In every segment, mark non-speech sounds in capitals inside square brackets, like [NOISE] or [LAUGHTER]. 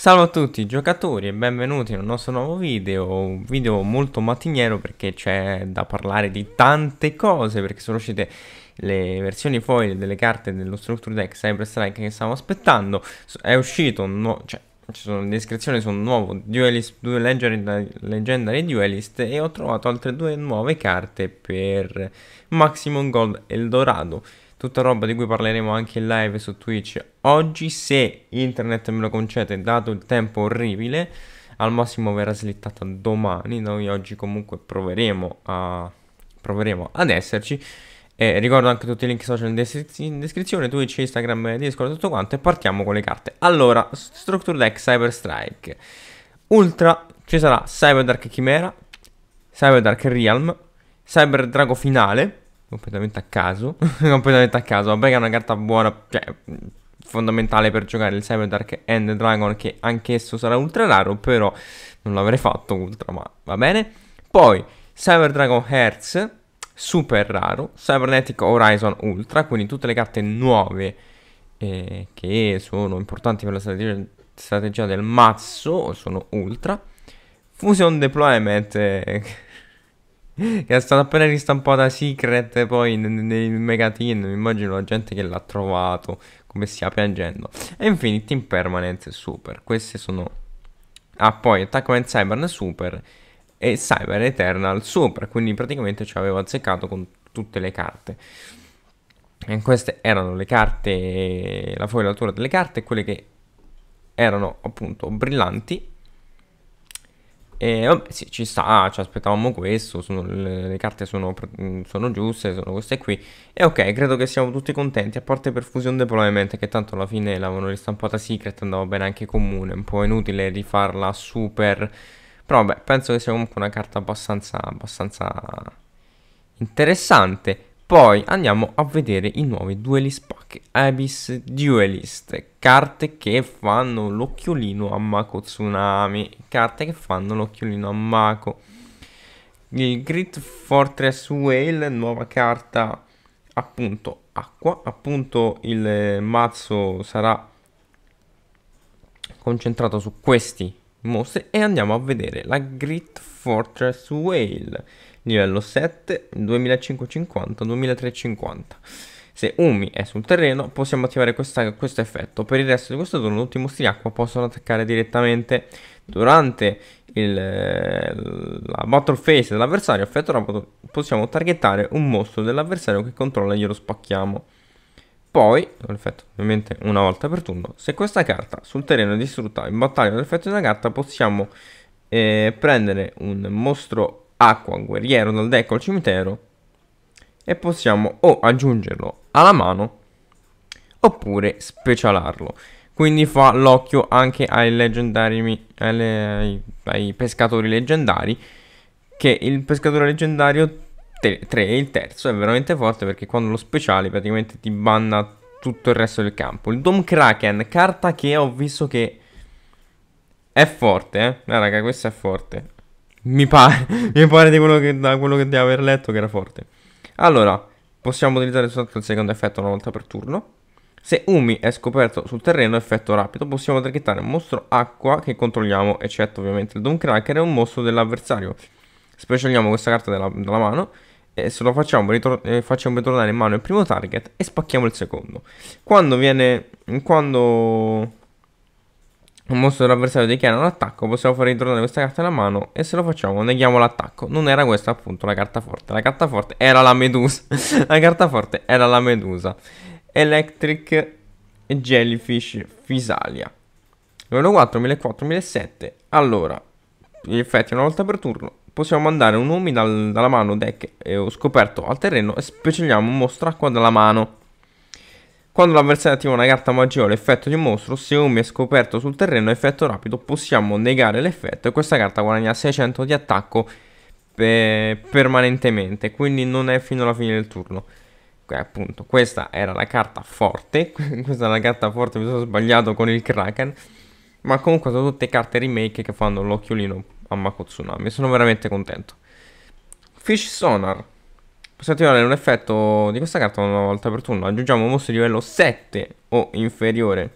Salve a tutti giocatori e benvenuti nel nostro nuovo video, un video molto mattiniero perché c'è da parlare di tante cose perché sono uscite le versioni foil delle carte dello Structure Deck Cyber Strike che stiamo aspettando, è uscito un nuovo, cioè ci sono in descrizione su un nuovo Duelist, due Legendary, Legendary Duelist e ho trovato altre due nuove carte per Maximum Gold Eldorado tutta roba di cui parleremo anche in live su Twitch oggi, se internet me lo concede, dato il tempo orribile, al massimo verrà slittata domani, noi oggi comunque proveremo, a, proveremo ad esserci. E ricordo anche tutti i link social in, des- in descrizione, Twitch, Instagram, Discord, tutto quanto e partiamo con le carte. Allora, Structure Deck Cyber Strike. Ultra ci sarà Cyber Dark Chimera, Cyber Dark Realm, Cyber Drago Finale, completamente a caso, [LAUGHS] completamente a caso, vabbè che è una carta buona, cioè, fondamentale per giocare il Cyber Dark End Dragon che anch'esso sarà ultra raro, però non l'avrei fatto ultra, ma va bene. Poi Cyber Dragon Hertz, super raro, Cybernetic Horizon Ultra, quindi tutte le carte nuove eh, che sono importanti per la strategia, strategia del mazzo sono ultra. Fusion Deployment, eh, che è stata appena ristampata Secret poi nel megatin, Mi immagino la gente che l'ha trovato, come stia piangendo. E Infinity Impermanence Super, queste sono... Ah, poi Attack on Cyber Super e Cyber Eternal Super, quindi praticamente ci aveva azzeccato con tutte le carte. E queste erano le carte, la foilatura delle carte, quelle che erano appunto brillanti e vabbè, sì, ci sta, ci aspettavamo questo, sono, le, le, carte sono, mm, sono, giuste, sono queste qui. E ok, credo che siamo tutti contenti, a parte per Fusion Deployment, che tanto alla fine l'avevano ristampata Secret, andava bene anche comune, un po' inutile rifarla super... Però vabbè, penso che sia comunque una carta abbastanza, abbastanza interessante. Poi andiamo a vedere i nuovi Duelist Pack Abyss Duelist, carte che fanno l'occhiolino a Mako Tsunami, carte che fanno l'occhiolino a Mako. Il Great Fortress Whale, nuova carta appunto acqua, appunto il mazzo sarà concentrato su questi mostri e andiamo a vedere la Great Fortress Whale livello 7, 2550, 2350. Se Umi è sul terreno possiamo attivare questo effetto, per il resto di questo turno tutti i mostri acqua possono attaccare direttamente durante il, la battle phase dell'avversario, effetto rapido possiamo targettare un mostro dell'avversario che controlla e glielo spacchiamo. Poi, l'effetto ovviamente una volta per turno, se questa carta sul terreno è distrutta in battaglia dall'effetto di una carta possiamo eh, prendere un mostro acqua guerriero dal deck al cimitero e possiamo o aggiungerlo alla mano oppure specialarlo. Quindi fa l'occhio anche ai leggendari, alle, ai, pescatori leggendari, che il pescatore leggendario 3, il terzo, è veramente forte perché quando lo speciali praticamente ti banna tutto il resto del campo. Il Dom Kraken, carta che ho visto che è forte, eh? Ah, raga, questa è forte. Mi pare, [LAUGHS] mi pare di quello che, da quello che devo aver letto che era forte. Allora, possiamo utilizzare soltanto il secondo effetto una volta per turno. Se Umi è scoperto sul terreno, effetto rapido, possiamo targettare un mostro acqua che controlliamo, eccetto ovviamente il Domcracker, e un mostro dell'avversario. Specialiamo questa carta della, dalla mano e se lo facciamo, ritor eh, facciamo ritornare in mano il primo target e spacchiamo il secondo. Quando viene... quando un mostro dell'avversario dichiara un attacco, possiamo far ritornare questa carta alla mano e se lo facciamo neghiamo l'attacco. Non era questa appunto la carta forte, la carta forte era la medusa. [LAUGHS] la carta forte era la medusa. Electric Jellyfish Fisalia. Livello 4, 1004, 1007. Allora, gli effetti una volta per turno. Possiamo mandare un umi dal, dalla mano deck eh, scoperto al terreno e specialiamo un mostro acqua dalla mano. Quando l'avversario attiva una carta magica o l'effetto di un mostro, se un Umi è scoperto sul terreno effetto rapido, possiamo negare l'effetto e questa carta guadagna 600 di attacco pe eh, permanentemente, quindi non è fino alla fine del turno. Eh, appunto, questa era la carta forte, [LAUGHS] questa è la carta forte, mi sono sbagliato con il Kraken, ma comunque sono tutte carte remake che fanno l'occhiolino a Makotsunami, sono veramente contento. Fish Sonar Possiamo attivare un effetto di questa carta una volta per turno. Aggiungiamo un mostro di livello 7 o inferiore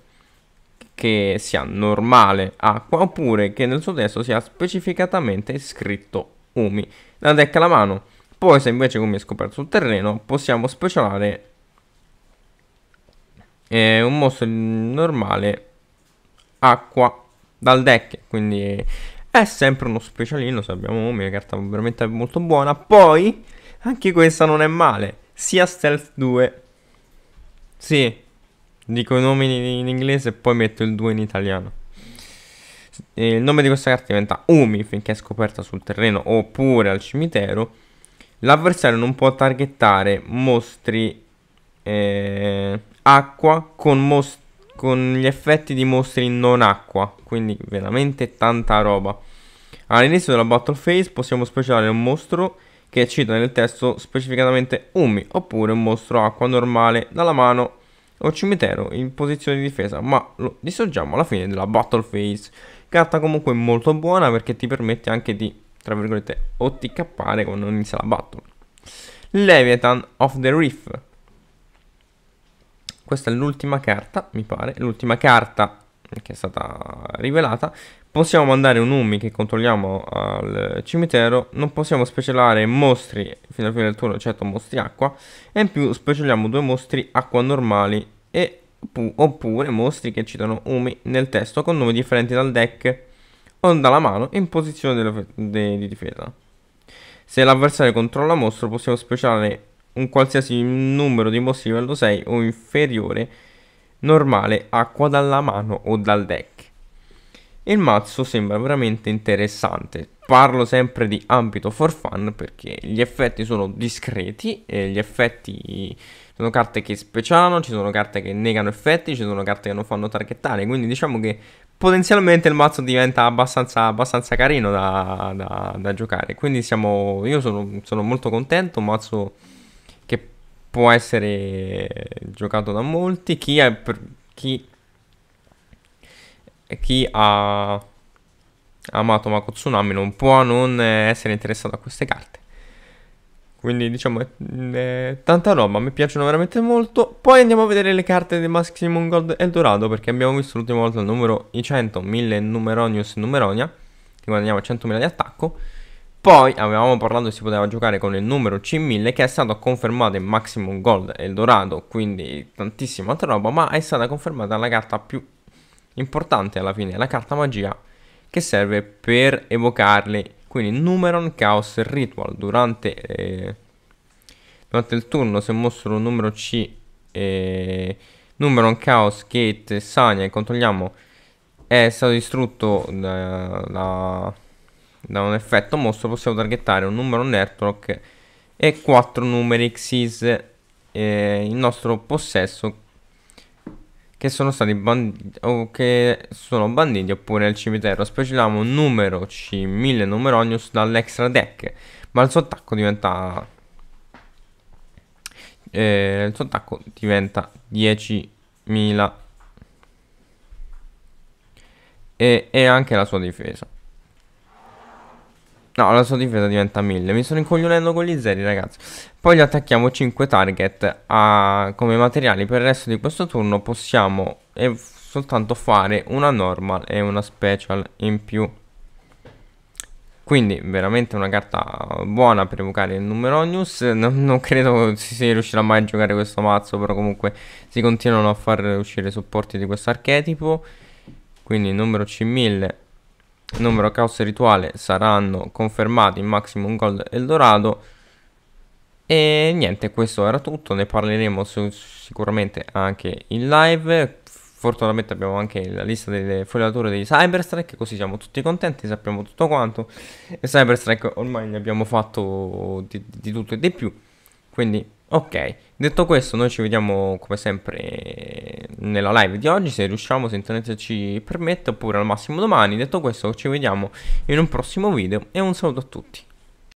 che sia normale acqua oppure che nel suo testo sia specificatamente scritto Umi. La deck alla mano. Poi se invece Umi è scoperto sul terreno possiamo specialare eh, un mostro normale acqua dal deck. Quindi è sempre uno specialino se abbiamo Umi, la carta veramente molto buona. Poi... Anche questa non è male. Sia Stealth 2. Sì. Dico i nomi in inglese e poi metto il 2 in italiano. il nome di questa carta diventa Umi finché è scoperta sul terreno oppure al cimitero. L'avversario non può targettare mostri eh, acqua con, most con gli effetti di mostri non acqua. Quindi veramente tanta roba. All'inizio della battle phase possiamo speciare un mostro che cita nel testo specificatamente Umi, oppure un mostro acqua normale dalla mano o cimitero in posizione di difesa, ma lo distruggiamo alla fine della battle phase. Carta comunque molto buona perché ti permette anche di, tra virgolette, otticappare quando inizia la battle. Leviathan of the Reef. Questa è l'ultima carta, mi pare, l'ultima carta che è stata rivelata, possiamo mandare un Umi che controlliamo al cimitero, non possiamo specialare mostri fino alla fine del turno, certo mostri acqua, e in più specialiamo due mostri acqua normali e, oppure mostri che citano Umi nel testo con nomi differenti dal deck o dalla mano in posizione della, de, di difesa. Se l'avversario controlla mostro possiamo specialare un qualsiasi numero di mostri livello 6 o inferiore normale acqua dalla mano o dal deck il mazzo sembra veramente interessante. Parlo sempre di ambito for fun perché gli effetti sono discreti, gli effetti sono carte che speciano, ci sono carte che negano effetti, ci sono carte che non fanno targettare, quindi diciamo che potenzialmente il mazzo diventa abbastanza, abbastanza carino da, da, da, giocare. Quindi siamo, io sono, sono molto contento, un mazzo che può essere giocato da molti, chi, è, per, chi chi ha amato Mako Tsunami non può non eh, essere interessato a queste carte. Quindi diciamo è, mm, è tanta roba, mi piacciono veramente molto. Poi andiamo a vedere le carte di Maximum Gold Eldorado perché abbiamo visto l'ultima volta il numero i 100, 1000 Numeronius Numeronia, che guadagniamo 100.000 di attacco. Poi avevamo parlato che si poteva giocare con il numero C1000 che è stato confermato in Maximum Gold Eldorado, quindi tantissima altra roba, ma è stata confermata la carta più importante alla fine è la carta magia che serve per evocarli. Quindi Numeron Chaos Ritual. Durante, eh, durante il turno se mostro un numero C, eh, Numeron Chaos Gate Sania e controlliamo è stato distrutto da, da, da, un effetto mostro, possiamo targettare un numero Network e 4 numeri Xyz eh, in nostro possesso che sono stati banditi o che sono banditi oppure nel cimitero. Specialiamo un numero C, 1000 numeronius dall'extra deck, ma il suo attacco diventa eh, il suo attacco diventa 10.000 e, e anche la sua difesa. No, la sua difesa diventa 1000. Mi sono incoglionendo con gli zeri, ragazzi. Poi gli attacchiamo 5 target a... come materiali. Per il resto di questo turno possiamo eh, soltanto fare una normal e una special in più. Quindi veramente una carta buona per evocare il Numeronius. Non, non credo si riuscirà mai a giocare questo mazzo, però comunque si continuano a far uscire supporti di questo archetipo. Quindi numero C1000 numero caos e rituale saranno confermati in Maximum Gold Eldorado e niente questo era tutto ne parleremo su, sicuramente anche in live fortunatamente abbiamo anche la lista delle fogliature dei Cyberstrike così siamo tutti contenti sappiamo tutto quanto e Cyberstrike ormai ne abbiamo fatto di, di tutto e di più quindi Ok, detto questo, noi ci vediamo come sempre nella live di oggi, se riusciamo, se internet ci permette, oppure al massimo domani. Detto questo, ci vediamo in un prossimo video e un saluto a tutti.